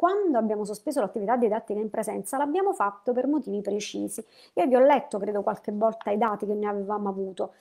quando abbiamo sospeso l'attività didattica in presenza l'abbiamo fatto per motivi precisi. Io vi ho letto, credo, qualche volta i dati che ne avevamo avuto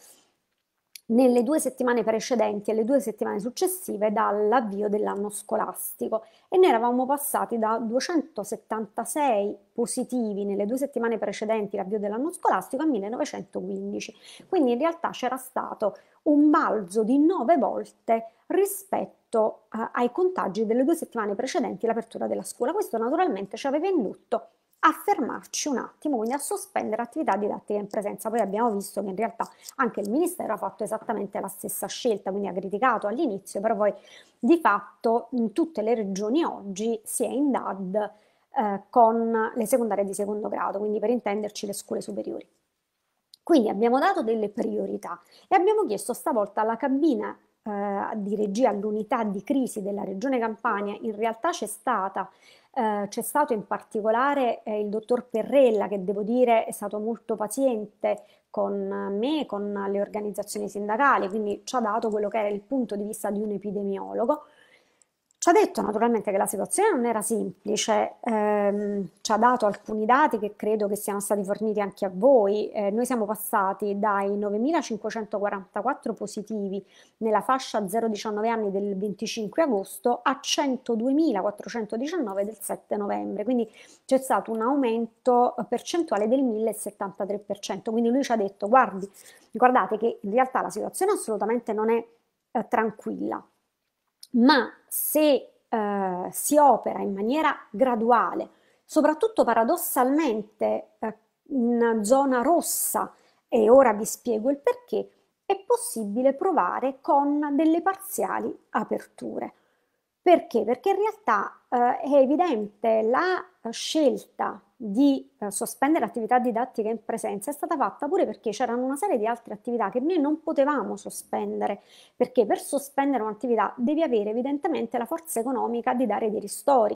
nelle due settimane precedenti e le due settimane successive dall'avvio dell'anno scolastico e noi eravamo passati da 276 positivi nelle due settimane precedenti l'avvio dell'anno scolastico a 1915. Quindi in realtà c'era stato un balzo di nove volte rispetto eh, ai contagi delle due settimane precedenti l'apertura della scuola. Questo naturalmente ci aveva indotto a fermarci un attimo, quindi a sospendere attività didattica in presenza. Poi abbiamo visto che in realtà anche il Ministero ha fatto esattamente la stessa scelta, quindi ha criticato all'inizio, però poi di fatto in tutte le regioni oggi si è in DAD eh, con le secondarie di secondo grado, quindi per intenderci le scuole superiori. Quindi abbiamo dato delle priorità e abbiamo chiesto stavolta alla cabina eh, di regia all'unità di crisi della Regione Campania, in realtà c'è stata. Eh, c'è stato in particolare eh, il dottor Perrella che devo dire è stato molto paziente con me, con le organizzazioni sindacali, quindi ci ha dato quello che era il punto di vista di un epidemiologo. Ci ha detto naturalmente che la situazione non era semplice, ehm, ci ha dato alcuni dati che credo che siano stati forniti anche a voi. Eh, noi siamo passati dai 9.544 positivi nella fascia 0-19 anni del 25 agosto a 102.419 del 7 novembre, quindi c'è stato un aumento percentuale del 1073%. Quindi lui ci ha detto, guardi, guardate che in realtà la situazione assolutamente non è eh, tranquilla ma se eh, si opera in maniera graduale, soprattutto paradossalmente eh, in zona rossa, e ora vi spiego il perché, è possibile provare con delle parziali aperture. Perché? Perché in realtà eh, è evidente la eh, scelta di eh, sospendere l'attività didattica in presenza è stata fatta pure perché c'erano una serie di altre attività che noi non potevamo sospendere, perché per sospendere un'attività devi avere evidentemente la forza economica di dare dei ristori.